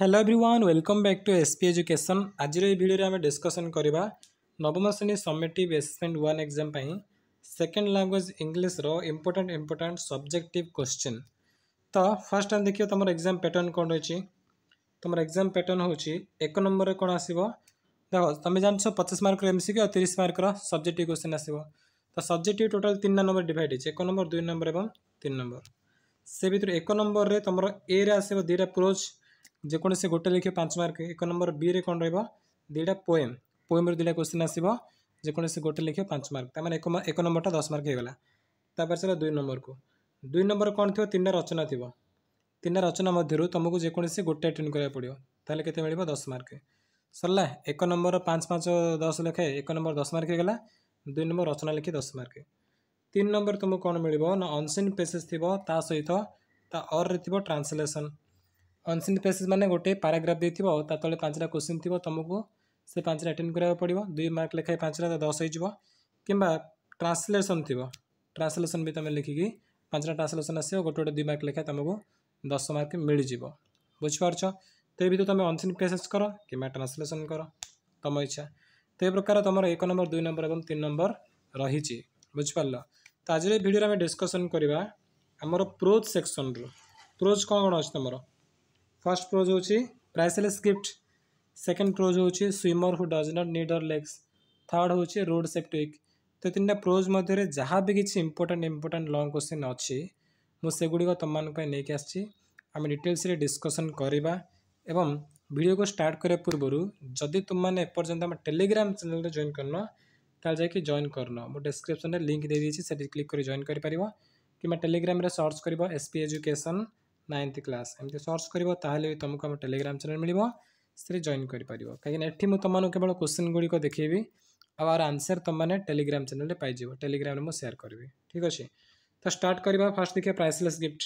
Hello everyone welcome back to S P education ଆଜିର ଏହି ଭିଡ଼ିଓରେ ଆମେ ଡିସ୍କସନ୍ କରିବା ନବମ ଶ୍ରେଣୀ ସମିଟିଭ୍ ଏସେସମେଣ୍ଟ ୱାନ୍ ଏକ୍ଜାମ୍ ପାଇଁ ସେକେଣ୍ଡ ଲାଙ୍ଗୁଏଜ୍ ଇଂଲିଶର ଇମ୍ପୋର୍ଟାଣ୍ଟ ଇମ୍ପୋର୍ଟାଣ୍ଟ ସବଜେକ୍ଟିଭ୍ କୋଶ୍ଚିନ୍ ତ ଫାର୍ଷ୍ଟ ଆମେ ଦେଖିବା ତୁମର ଏକ୍ଜାମ୍ ପ୍ୟାଟର୍ନ କ'ଣ ରହିଛି ତୁମର ଏକ୍ଜାମ୍ ପ୍ୟାଟର୍ନ ହେଉଛି ଏକ ନମ୍ବରରେ କ'ଣ ଆସିବ ଦେଖ ତୁମେ ଜାଣିଛ ପଚାଶ ମାର୍କର ଏମ୍ ସି ଆଉ ତିରିଶ ମାର୍କର ସବଜେକ୍ଟିଭ୍ କୋଶ୍ଚିନ୍ ଆସିବ ତ ସବଜେକ୍ଟିଭ୍ ଟୋଟାଲ୍ ତିନି ନମ୍ବର ଡିଭାଇଡ଼ ହେଇଛି ଏକ ନମ୍ବର ଦୁଇ ନମ୍ବର ଏବଂ ତିନି ନମ୍ବର ସେ ଭିତରୁ ଏକ ନମ୍ବରରେ ତୁମର ଏରେ ଆସିବ ଦୁଇଟା ପ୍ରୋଜ୍ जेको गोटे लिखे पाँच मार्क एक नंबर बी कौन रहा रुईटा पोएम पोएम रुईटा क्वेश्चन आसो जेको गोटे लिखे पांच मार्क मैंने एक नंबरटा दस मार्क होगा तपर चला दुई नंबर को दुई नंबर कौन थी तीन टा रचना थी तीन टा रचना मध्य तुमको जो गोटे अटेंड कराया पड़ो ताल के मिले दस मार्क सरला एक नंबर पाँच पाँच दस लिखाए एक नंबर दस मार्क होगा दुई नंबर रचना लिखे दस मार्क तीन नंबर तुमको कौन मिल अनसीन पेसेस थी सहित ता अर्रे थी ट्रांसलेसन अनसिन पेसेज मैंने गोटे पाराग्राफ दे ता तले पांचटा क्वेश्चन थी तुमको से पांचटा अटेंड कराबो पड़ो दुई मार्क लिखा पाँचटा दस हो कि ट्रांसलेसन थी ट्रांसलेसन भी तुम लिखिकी पाँचटा ट्रांसलेसन आसो गोटे गोटे दुई मार्क लिखा तुमको दस मार्क मिल जाव बुझ ते भी तो तुम अनसिन पेसेज कर कि ट्रांसलेसन कर तुम इच्छा तो यह प्रकार तुम एक नंबर दुई नंबर और तीन नंबर रही बुझिपार तो आज भिडियो आम डिस्कसन करवा आमर प्रोज सेक्शन रु प्रोज कौन कौन अच्छे तुम फर्स्ट क्रोज हूँ प्राइसल स्क्रिप्ट सेकेंड क्रोज हूँ swimmer who does not need her legs third हूँ रोड सेप्टिक तो तीन टाइम प्रोज मध्य जहाँ भी किसी इंपोर्टाट इंपोर्टाट लंग क्वेश्चन अच्छी मुझुक तुम मैं नहीं आसी आम डिटेल्स डिस्कसन करवा भिडियो को स्टार्ट करने पूर्व जदि तुमने एपर्तंत आम टेलीग्राम चेल जइन कर जाकि जॉन कर डिस्क्रिपन में लिंक दे दीजिए क्लिक कर जॉन कर पार कि टेलीग्राम सर्च कर एसपी एजुकेशन नाइन्थ क्लास एम सर्च कर तुमको आम टेलीग्राम चैनल मिले से जॉन करपर कहीं तुमको केवल क्वेश्चन गुड़िक देखेबी आर आंसर तुमने टेलीग्राम चैनल पाइव टेलीग्राम में सेयार करी ठीक अच्छे तो स्टार्ट करवा फास्ट देखिए प्राइसलेस गिफ्ट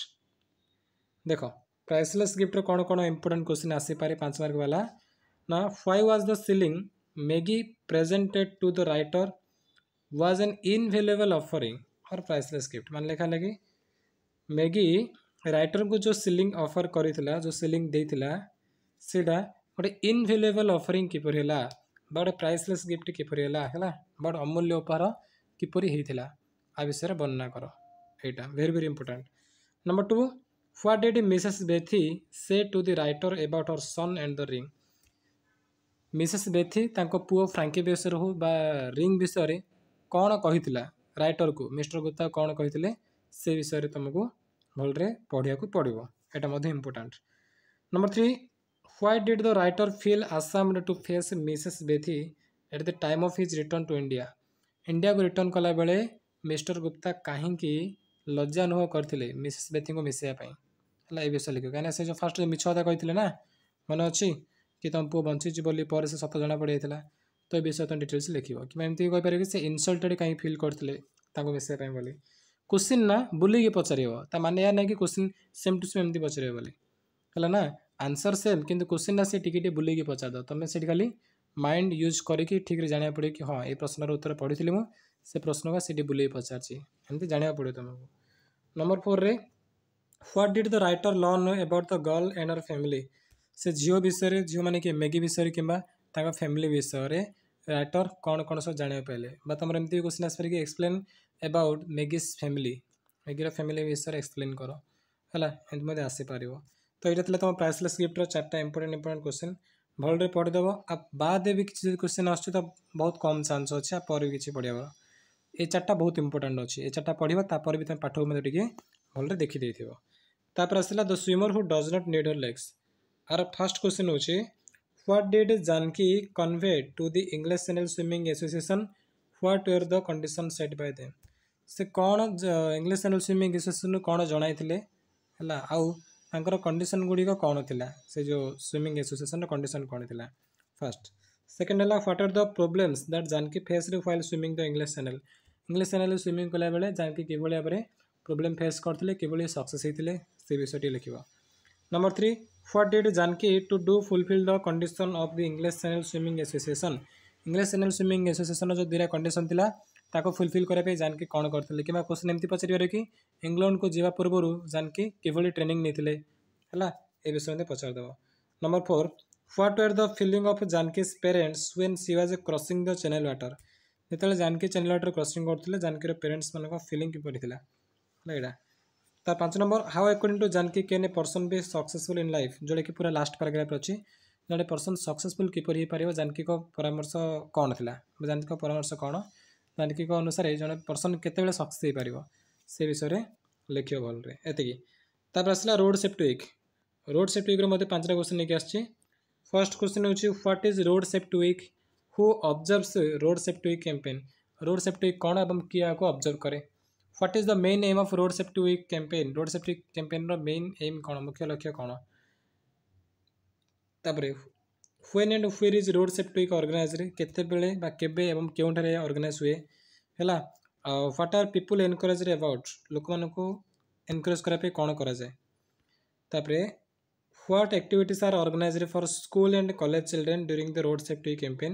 देख प्राइसलेस गिफ्ट कौन कौन इंपोर्टाट क्वेश्चन आसपा पाँच मार्क वाला ना five was the shilling Maggie presented to the writer was an invaluable offering और प्राइसलेस गिफ्ट मान लिखा लगे मैगी ରାଇଟର କୁ ଯୋଉ ସିଲିଂ ଅଫର କରିଥିଲା ଯୋଉ ସିଲିଂ ଦେଇଥିଲା ସେଇଟା ଗୋଟେ ଇନଭ୍ୟାଲୁଏବଲ୍ ଅଫରିଂ କିପରି ହେଲା ବା ଗୋଟେ ପ୍ରାଇସଲେସ୍ ଗିଫ୍ଟ କିପରି ହେଲା ହେଲା ବା ଗୋଟେ ଅମୂଲ୍ୟ ଉପହାର କିପରି ହେଇଥିଲା ଆ ବିଷୟରେ ବର୍ଣ୍ଣନା କର ଏଇଟା very very important number two what did Mrs Betty say to the writer about her son and the ring Mrs Betty ତାଙ୍କ ପୁଅ ଫ୍ରାଙ୍କି ବିଷୟରେ ହଉ ବା ରିଙ୍ଗ୍ ବିଷୟରେ କ'ଣ କହିଥିଲା ରାଇଟରକୁ ମିଷ୍ଟର ଗୁପ୍ତା କ'ଣ କହିଥିଲେ ସେ ବିଷୟରେ ତୁମକୁ ଭଲରେ ପଢ଼ିବାକୁ ପଡ଼ିବ ଏଇଟା ମଧ୍ୟ important number three why did the writer feel ଆସାମରେ to face Mrs Betty at the time of his return to India ଇଣ୍ଡିଆକୁ ରିଟର୍ଣ୍ଣ କଲାବେଳେ ମିଷ୍ଟର ଗୁପ୍ତା କାହିଁକି ଲଜ୍ଜାନୁଭବ କରିଥିଲେ ମିସେସ୍ ବେଥିଙ୍କୁ ମିଶାଇବା ପାଇଁ ହେଲା ଏ ବିଷୟ ଲେଖିବ କାହିଁକିନା ସେ ଯେଉଁ ଫାର୍ଷ୍ଟ ମିଛ କଥା କହିଥିଲେ ନା ମନେ ଅଛି କି ତୁମ ପୁଅ ବଞ୍ଚିଛି ବୋଲି ପରେ ସେ ସତ ଜଣାପଡ଼ିଯାଇଥିଲା ତ ଏ ବିଷୟ ତୁମେ ଡିଟେଲ୍ସ ଲେଖିବ କିମ୍ବା ଏମିତି କହିପାରିବ କି ସେ ଇନସଲ୍ଟେଡ଼୍ କାହିଁକି ଫିଲ୍ କରିଥିଲେ ତାଙ୍କୁ ମିଶାଇବା ପାଇଁ ବୋଲି क्वेश्चन ना बुलेगी पचार मान यार ना कि क्वेश्चन सेम टू सेम एमती पचार है आंसर सेम कि क्वेश्चन ना से टिके टी बुलेगी पचार दुमें तो से खाली माइंड यूज करके ठीक से जाना पड़े कि हाँ ये प्रश्न उत्तर पढ़ी थी मुझे प्रश्न का सीटी बुले पचारमती जाना पड़े तुमको नंबर फोर रे what did the writer learn about the girl and her family से झील विषय में झील मैंने कि मैगी विषय कि फैमिली विषय में रटर कौन कौन सब जानक पाइले तुम एमती क्वेश्चन आसपारे एक्सप्लेन ଏବାଉଟ୍ ମେଗିସ୍ ଫ୍ୟାମିଲି ମେଗିର ଫ୍ୟାମିଲି ବିଷୟରେ ଏକ୍ସପ୍ଲେନ୍ କର ହେଲା ଏମିତି ମଧ୍ୟ ଆସିପାରିବ ତ ଏଇଟା ଥିଲା ତୁମ ପ୍ରାଇସ୍ଲେସ୍ ଗିଫ୍ଟର ଚାରିଟା ଇମ୍ପୋର୍ଟାଣ୍ଟ ଇମ୍ପୋର୍ଟାଣ୍ଟ କ୍ୱେଶ୍ଚିନ୍ ଭଲରେ ପଢ଼ିଦେବ ଆଉ ବାଦେ ବି କିଛି ଯଦି କ୍ୱେଶ୍ଚିନ୍ ଆସୁଛି ତ ବହୁତ କମ୍ ଚାନ୍ସ ଅଛି ଆଉ ପରେ ବି କିଛି ପଢ଼ିବାର ଏ ଚାରିଟା ବହୁତ ଇମ୍ପୋର୍ଟାଣ୍ଟ ଅଛି ଏ ଚାରିଟା ପଢ଼ିବ ତାପରେ ବି ତୁମେ ପାଠକୁ ମଧ୍ୟ ଟିକେ ଭଲରେ ଦେଖିଦେଇଥିବ ତାପରେ ଆସିଲା the swimmer who does not need her legs ଆର ଫାର୍ଷ୍ଟ କ୍ୱେଶ୍ଚିନ୍ ହେଉଛି what did Janaki convey to the English channel swimming association what are the condition set by the से कौन इंग्लीश एंड स्विमिंग एसोसीएसन कौन जन आउर कंडीशन गुड़िक कौन थी से जो स्विमिंग एसोसीएसन कंडीशन कौन थी फास्ट सेकेंड है what are the problems that Janaki face रे while swimming the English channel English channel swimming कला बेले जानकी किभ भाव में प्रोब्लेम फेस करते कि सक्से होते से विषय टी लिख number three what did Janaki to do fulfil the condition of the English channel swimming association English channel swimming association जो दुटा कंडीसन थी ताको फुलफिल करने जानकी कौन करते कि क्वेश्चन एमती पचार कि इंग्लैंड को जवा पूर्व जानकी किभली ट्रेनिंग नहीं है विषय में पचारदेव number four what are the feeling of Janaki's parents when she was a crossing the channel water जो जानकी चेल व्टर क्रसींग करते जानकी पेरेन्ट्स मान फिलिंग किपर थी यहाँ तार पांच number how according to Janaki can a person be successful in life जोड़ा कि पूरा लास्ट पाराग्राफ अच्छी जड़े पर्सन सक्सेसफुल किपर हो पार जानकिक परामर्श कौन थी जानकिक परामर्श कौन जानकिक अनुसार जो पर्सन के सक्से हो पार से विषय में लिख भल तापर आसला road safety week road safety विक्रे मैं पांच क्वेश्चन लेकिन first question what is road safety week who observes road safety week campaign road safety week कौन और किए आपको अब्जर्व कै what is the main aim of road safety week campaign road safety week campaign रेन aim कौन मुख्य लक्ष्य कौन तापर when and where is road safety organise केतनाइज हुए है what are people encourage about लोक मानक एनकरेज करापे कौन कराए what activities are organise for school and college children during the road safety campaign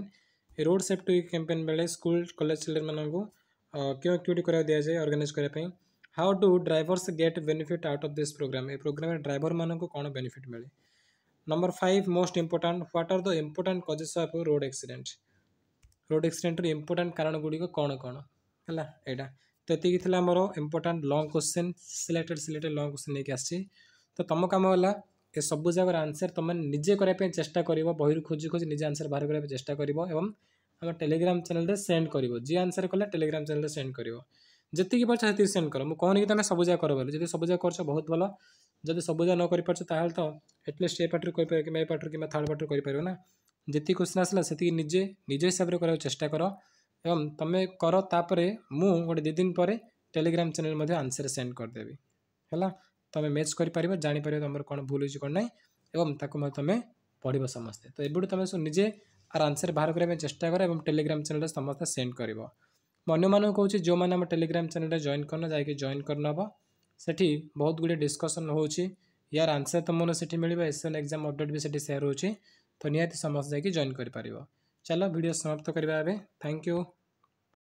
road safety campaign बेले स्कूल कलेज चिल्ड्रेन मान क्यों आक्टिट कर दि जाए अर्गानाइज करने how do drivers get benefit out of this programme ए programme driver मानक कौन बेनिफिट मिले Number five, most important, what are the important causes of road accident? Road accident ର important କାରଣ ଗୁଡ଼ିକ କ'ଣ କ'ଣ ହେଲା ଏଇଟା ତ ଏତିକି ଥିଲା ଆମର important long question selected selected long question ନେଇକି ଆସିଛି ତ ତମ କାମ ହେଲା ଏ ସବୁ ଯାକର ଆନ୍ସର୍ ତୁମେ ନିଜେ କରିବା ପାଇଁ ଚେଷ୍ଟା କରିବ ବହିରୁ ଖୋଜି ଖୋଜି ନିଜେ ଆନ୍ସର୍ ବାହାର କରିବା ପାଇଁ ଚେଷ୍ଟା କରିବ ଏବଂ ଆମ ଟେଲିଗ୍ରାମ ଚ୍ୟାନେଲ୍ରେ ସେଣ୍ଡ କରିବ ଯିଏ ଆନ୍ସର୍ କଲେ ଟେଲିଗ୍ରାମ ଚ୍ୟାନେଲ୍ରେ ସେଣ୍ଡ କରିବ जितकी पार्छ से सेंड कर मुझ कहनी कि तुम सबुजा कर बोले जब सबुजा करो बहुत भल जब सबुजा न करपारे तो एटलिस्ट ए पार्टी कहीपर कि ए पार्टी कि थर्ड पार्टी कर ना जितकी क्वेश्चन आसा से निजे निजे हिसाब से कर चेस्टा कर एवं तुम कर तापर मुझे दुदिन पर टेलीग्राम चेल आंसर सेंड करदेवि है तुम मेज कर जापर तुम कौन भूल हो कौन ना तुम पढ़व समस्ते तो ये तुम निजे आर आंसर बाहर करने चेस्टा कर और टेलीग्राम चेल समस्ते सेंड कर मन मान कौन जो मैंने टेलीग्राम चेल्टे जइन करना जाए जइन कर नब से बहुत गुड़े डिस्कसन हो यार आंसर तुमने से मिले एस एन एक्जाम अपडेट भी सेयर हो तो निहती समस्त जाइन करपर चलो वीडियो समाप्त करवा थैंक यू